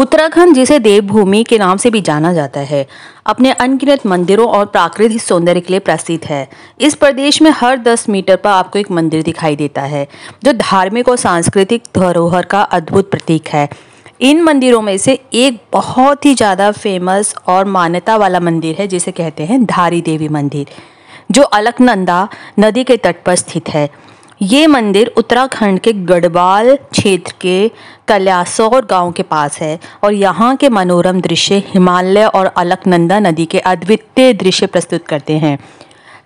उत्तराखंड जिसे देवभूमि के नाम से भी जाना जाता है अपने अनगिनत मंदिरों और प्राकृतिक सौंदर्य के लिए प्रसिद्ध है इस प्रदेश में हर 10 मीटर पर आपको एक मंदिर दिखाई देता है जो धार्मिक और सांस्कृतिक धरोहर का अद्भुत प्रतीक है इन मंदिरों में से एक बहुत ही ज़्यादा फेमस और मान्यता वाला मंदिर है जिसे कहते हैं धारी देवी मंदिर जो अलकनंदा नदी के तट पर स्थित है ये मंदिर उत्तराखंड के गढ़वाल क्षेत्र के कल्यासौर गांव के पास है और यहाँ के मनोरम दृश्य हिमालय और अलकनंदा नदी के अद्वितीय दृश्य प्रस्तुत करते हैं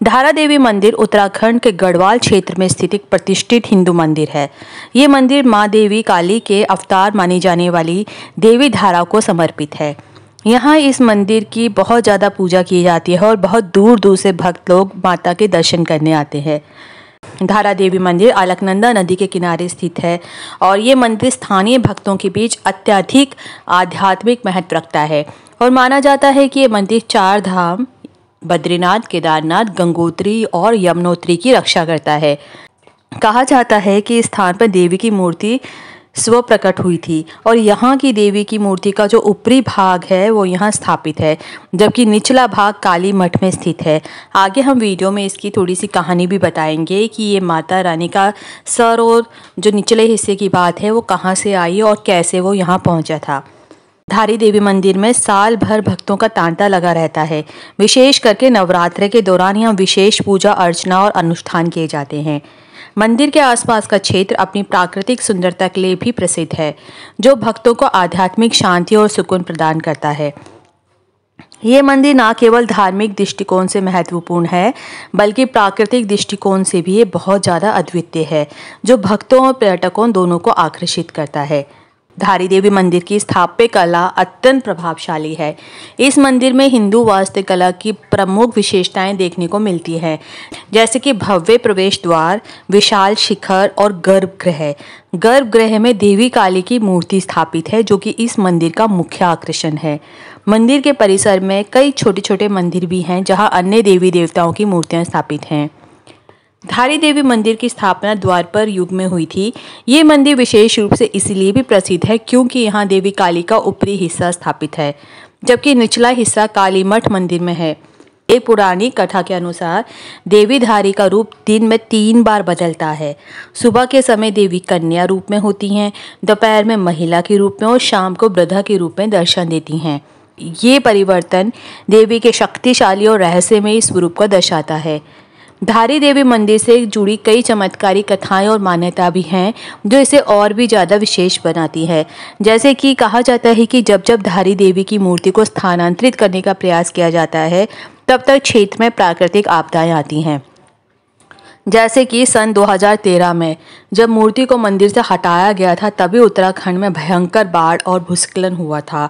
धारा देवी मंदिर उत्तराखंड के गढ़वाल क्षेत्र में स्थित एक प्रतिष्ठित हिंदू मंदिर है ये मंदिर माँ देवी काली के अवतार मानी जाने वाली देवी धारा को समर्पित है यहाँ इस मंदिर की बहुत ज़्यादा पूजा की जाती है और बहुत दूर दूर से भक्त लोग माता के दर्शन करने आते हैं धारा देवी मंदिर अलकनंदा नदी के किनारे स्थित है और ये मंदिर स्थानीय भक्तों के बीच अत्यधिक आध्यात्मिक महत्व रखता है और माना जाता है कि ये मंदिर चार धाम बद्रीनाथ केदारनाथ गंगोत्री और यमुनोत्री की रक्षा करता है कहा जाता है कि इस स्थान पर देवी की मूर्ति स्व प्रकट हुई थी और यहाँ की देवी की मूर्ति का जो ऊपरी भाग है वो यहाँ स्थापित है जबकि निचला भाग काली मठ में स्थित है आगे हम वीडियो में इसकी थोड़ी सी कहानी भी बताएंगे कि ये माता रानी का सर और जो निचले हिस्से की बात है वो कहाँ से आई और कैसे वो यहाँ पहुँचा था धारी देवी मंदिर में साल भर भक्तों का तांता लगा रहता है विशेष करके नवरात्र के दौरान यहाँ विशेष पूजा अर्चना और अनुष्ठान किए जाते हैं मंदिर के आसपास का क्षेत्र अपनी प्राकृतिक सुंदरता के लिए भी प्रसिद्ध है जो भक्तों को आध्यात्मिक शांति और सुकून प्रदान करता है ये मंदिर न केवल धार्मिक दृष्टिकोण से महत्वपूर्ण है बल्कि प्राकृतिक दृष्टिकोण से भी ये बहुत ज़्यादा अद्वितीय है जो भक्तों और पर्यटकों दोनों को आकर्षित करता है धारी देवी मंदिर की स्थापित कला अत्यंत प्रभावशाली है इस मंदिर में हिंदू वास्तुकला की प्रमुख विशेषताएं देखने को मिलती है जैसे कि भव्य प्रवेश द्वार विशाल शिखर और गर्भगृह गर्भगृह में देवी काली की मूर्ति स्थापित है जो कि इस मंदिर का मुख्य आकर्षण है मंदिर के परिसर में कई छोटे छोटे मंदिर भी हैं जहां अन्य देवी देवताओं की मूर्तियां स्थापित हैं धारी देवी मंदिर की स्थापना द्वारपर युग में हुई थी ये मंदिर विशेष रूप से इसलिए भी प्रसिद्ध है क्योंकि यहाँ देवी काली का ऊपरी हिस्सा स्थापित है जबकि निचला हिस्सा काली मठ मंदिर में है एक पुरानी कथा के अनुसार देवी धारी का रूप दिन में तीन बार बदलता है सुबह के समय देवी कन्या रूप में होती हैं दोपहर में महिला के रूप में और शाम को वृद्धा के रूप में दर्शन देती हैं ये परिवर्तन देवी के शक्तिशाली और रहस्यमय स्वरूप को दर्शाता है धारी देवी मंदिर से जुड़ी कई चमत्कारी कथाएं और मान्यता भी हैं जो इसे और भी ज़्यादा विशेष बनाती है जैसे कि कहा जाता है कि जब जब धारी देवी की मूर्ति को स्थानांतरित करने का प्रयास किया जाता है तब तक क्षेत्र में प्राकृतिक आपदाएं आती हैं जैसे कि सन 2013 में जब मूर्ति को मंदिर से हटाया गया था तभी उत्तराखंड में भयंकर बाढ़ और भूस्खलन हुआ था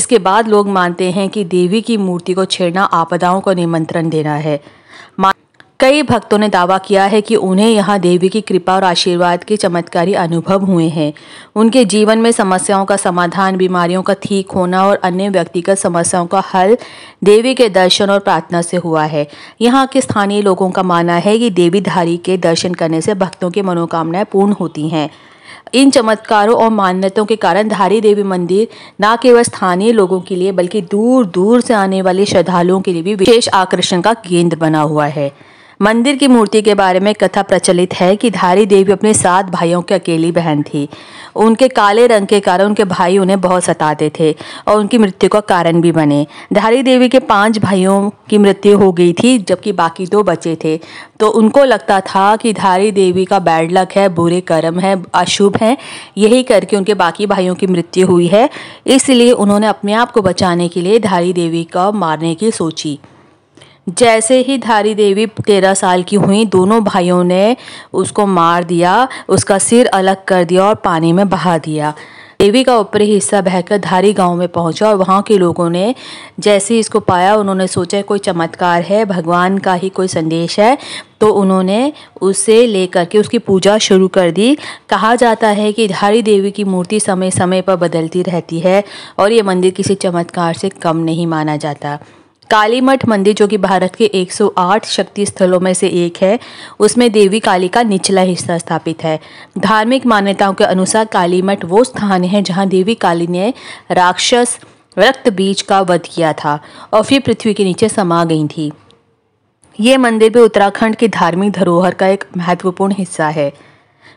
इसके बाद लोग मानते हैं कि देवी की मूर्ति को छेड़ना आपदाओं को निमंत्रण देना है कई भक्तों ने दावा किया है कि उन्हें यहाँ देवी की कृपा और आशीर्वाद के चमत्कारी अनुभव हुए हैं उनके जीवन में समस्याओं का समाधान बीमारियों का ठीक होना और अन्य व्यक्तिगत समस्याओं का हल देवी के दर्शन और प्रार्थना से हुआ है यहाँ के स्थानीय लोगों का मानना है कि देवीधारी के दर्शन करने से भक्तों की मनोकामनाएं पूर्ण होती हैं इन चमत्कारों और मान्यताओं के कारण धारी देवी मंदिर न केवल स्थानीय लोगों के लिए बल्कि दूर दूर से आने वाले श्रद्धालुओं के लिए भी विशेष आकर्षण का केंद्र बना हुआ है मंदिर की मूर्ति के बारे में कथा प्रचलित है कि धारी देवी अपने सात भाइयों की अकेली बहन थी उनके काले रंग के कारण उनके भाई उन्हें बहुत सताते थे और उनकी मृत्यु का कारण भी बने धारी देवी के पांच भाइयों की मृत्यु हो गई थी जबकि बाकी दो बचे थे तो उनको लगता था कि धारी देवी का बैड लक है बुरे कर्म है अशुभ हैं यही करके उनके बाकी भाइयों की मृत्यु हुई है इसलिए उन्होंने अपने आप को बचाने के लिए धारी देवी का मारने की सोची जैसे ही धारी देवी तेरह साल की हुई दोनों भाइयों ने उसको मार दिया उसका सिर अलग कर दिया और पानी में बहा दिया देवी का ऊपरी हिस्सा बहकर धारी गांव में पहुंचा और वहां के लोगों ने जैसे ही इसको पाया उन्होंने सोचा कोई चमत्कार है भगवान का ही कोई संदेश है तो उन्होंने उसे लेकर के उसकी पूजा शुरू कर दी कहा जाता है कि धारी देवी की मूर्ति समय समय पर बदलती रहती है और ये मंदिर किसी चमत्कार से कम नहीं माना जाता काली मठ मंदिर जो कि भारत के 108 शक्ति स्थलों में से एक है उसमें देवी काली का निचला हिस्सा स्थापित है धार्मिक मान्यताओं के अनुसार काली मठ वो स्थान है जहां देवी काली ने राक्षस रक्त बीज का वध किया था और फिर पृथ्वी के नीचे समा गई थी ये मंदिर भी उत्तराखंड की धार्मिक धरोहर का एक महत्वपूर्ण हिस्सा है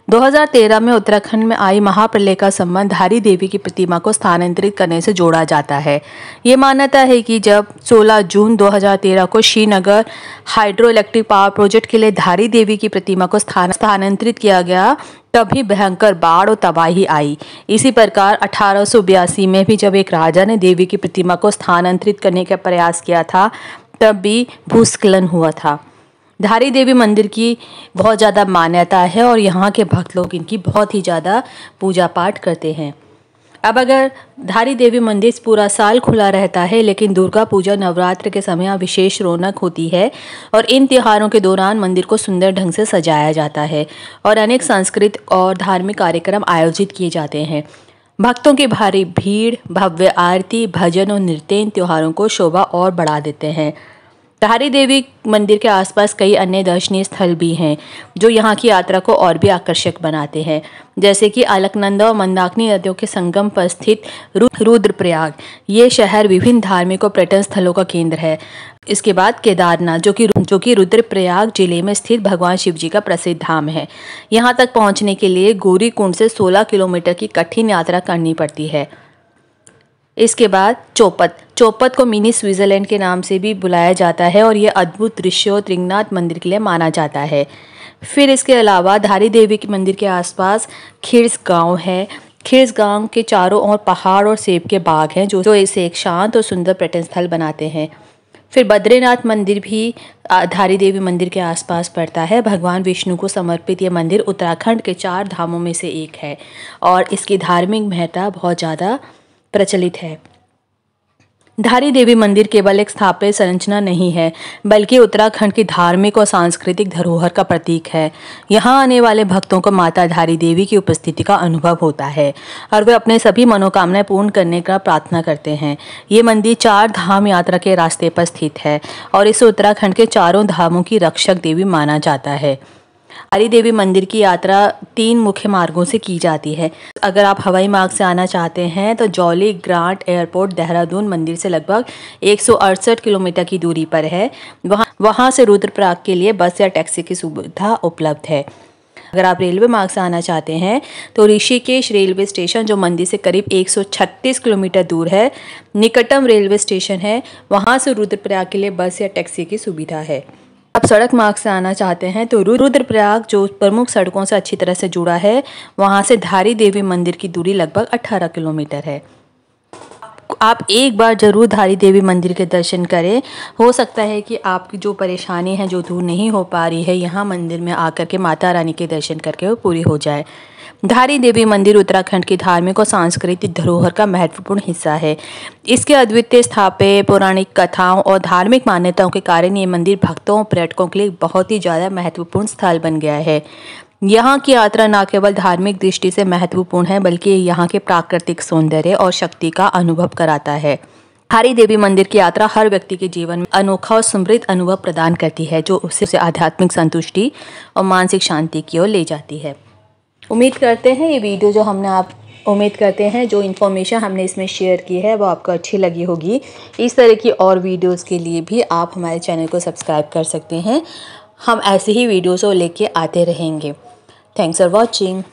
2013 में उत्तराखंड में आई महाप्रलय का संबंध धारी देवी की प्रतिमा को स्थानांतरित करने से जोड़ा जाता है ये मान्यता है कि जब 16 जून 2013 को Srinagar hydro electric power project के लिए धारी देवी की प्रतिमा को स्थानांतरित किया गया तभी भयंकर बाढ़ और तबाही आई इसी प्रकार अठारह में भी जब एक राजा ने देवी की प्रतिमा को स्थानांतरित करने का प्रयास किया था तब भी भूस्खलन हुआ था धारी देवी मंदिर की बहुत ज़्यादा मान्यता है और यहाँ के भक्त लोग इनकी बहुत ही ज़्यादा पूजा पाठ करते हैं अब अगर धारी देवी मंदिर पूरा साल खुला रहता है लेकिन दुर्गा पूजा नवरात्र के समय विशेष रौनक होती है और इन त्योहारों के दौरान मंदिर को सुंदर ढंग से सजाया जाता है और अनेक सांस्कृतिक और धार्मिक कार्यक्रम आयोजित किए जाते हैं भक्तों की भारी भीड़ भव्य आरती भजन और नृत्य इन त्योहारों को शोभा और बढ़ा देते हैं तहारी देवी मंदिर के आसपास कई अन्य दर्शनीय स्थल भी हैं जो यहाँ की यात्रा को और भी आकर्षक बनाते हैं जैसे कि अलकनंदा और मंदाकिनी नदियों के संगम पर स्थित रुद्रप्रयाग ये शहर विभिन्न धार्मिक और पर्यटन स्थलों का केंद्र है इसके बाद केदारनाथ जो कि जो कि रुद्रप्रयाग जिले में स्थित भगवान शिव जी का प्रसिद्ध धाम है यहाँ तक पहुँचने के लिए गोरीकुंड कुंड से सोलह किलोमीटर की कठिन यात्रा करनी पड़ती है इसके बाद चौपत चौपत को मिनी स्विट्ज़रलैंड के नाम से भी बुलाया जाता है और यह अद्भुत दृश्य और त्रिंगनाथ मंदिर के लिए माना जाता है फिर इसके अलावा धारी देवी के मंदिर के आसपास खिर्स गांव है खिर्स गांव के चारों ओर पहाड़ और सेब के बाग हैं जो इसे एक शांत और सुंदर पर्यटन स्थल बनाते हैं फिर बद्रीनाथ मंदिर भी धारी देवी मंदिर के आसपास पड़ता है भगवान विष्णु को समर्पित ये मंदिर उत्तराखंड के चार धामों में से एक है और इसकी धार्मिक महत्ता बहुत ज़्यादा प्रचलित है धारी देवी मंदिर केवल एक स्थापित संरचना नहीं है बल्कि उत्तराखंड की धार्मिक और सांस्कृतिक धरोहर का प्रतीक है यहाँ आने वाले भक्तों को माता धारी देवी की उपस्थिति का अनुभव होता है और वे अपने सभी मनोकामनाएं पूर्ण करने का प्रार्थना करते हैं ये मंदिर चार धाम यात्रा के रास्ते पर स्थित है और इसे उत्तराखंड के चारों धामों की रक्षक देवी माना जाता है हरी देवी मंदिर की यात्रा तीन मुख्य मार्गों से की जाती है अगर आप हवाई मार्ग से आना चाहते हैं तो जौली ग्रांट एयरपोर्ट देहरादून मंदिर से लगभग एक किलोमीटर की दूरी पर है वहाँ वहाँ से रुद्रप्रयाग के लिए बस या टैक्सी की सुविधा उपलब्ध है अगर आप रेलवे मार्ग से आना चाहते हैं तो ऋषिकेश रेलवे स्टेशन जो मंदिर से करीब 136 किलोमीटर दूर है निकटम रेलवे स्टेशन है वहाँ से रुद्रप्रयाग के लिए बस या टैक्सी की सुविधा है आप सड़क मार्ग से आना चाहते हैं तो रुद्रप्रयाग जो प्रमुख सड़कों से अच्छी तरह से जुड़ा है वहाँ से धारी देवी मंदिर की दूरी लगभग 18 किलोमीटर है आप एक बार ज़रूर धारी देवी मंदिर के दर्शन करें हो सकता है कि आपकी जो परेशानी है जो दूर नहीं हो पा रही है यहाँ मंदिर में आकर के माता रानी के दर्शन करके वो पूरी हो जाए धारी देवी मंदिर उत्तराखंड की धार्मिक और सांस्कृतिक धरोहर का महत्वपूर्ण हिस्सा है इसके अद्वितीय स्थापे पौराणिक कथाओं और धार्मिक मान्यताओं के कारण ये मंदिर भक्तों और पर्यटकों के लिए बहुत ही ज़्यादा महत्वपूर्ण स्थल बन गया है यहाँ की यात्रा न केवल धार्मिक दृष्टि से महत्वपूर्ण है बल्कि यहाँ के प्राकृतिक सौंदर्य और शक्ति का अनुभव कराता है हरी देवी मंदिर की यात्रा हर व्यक्ति के जीवन में अनोखा और समृद्ध अनुभव प्रदान करती है जो उसे आध्यात्मिक संतुष्टि और मानसिक शांति की ओर ले जाती है उम्मीद करते हैं ये वीडियो जो हमने आप उम्मीद करते हैं जो इन्फॉर्मेशन हमने इसमें शेयर की है वो आपको अच्छी लगी होगी इस तरह की और वीडियोस के लिए भी आप हमारे चैनल को सब्सक्राइब कर सकते हैं हम ऐसे ही वीडियोस को लेके आते रहेंगे थैंक्स फॉर वॉचिंग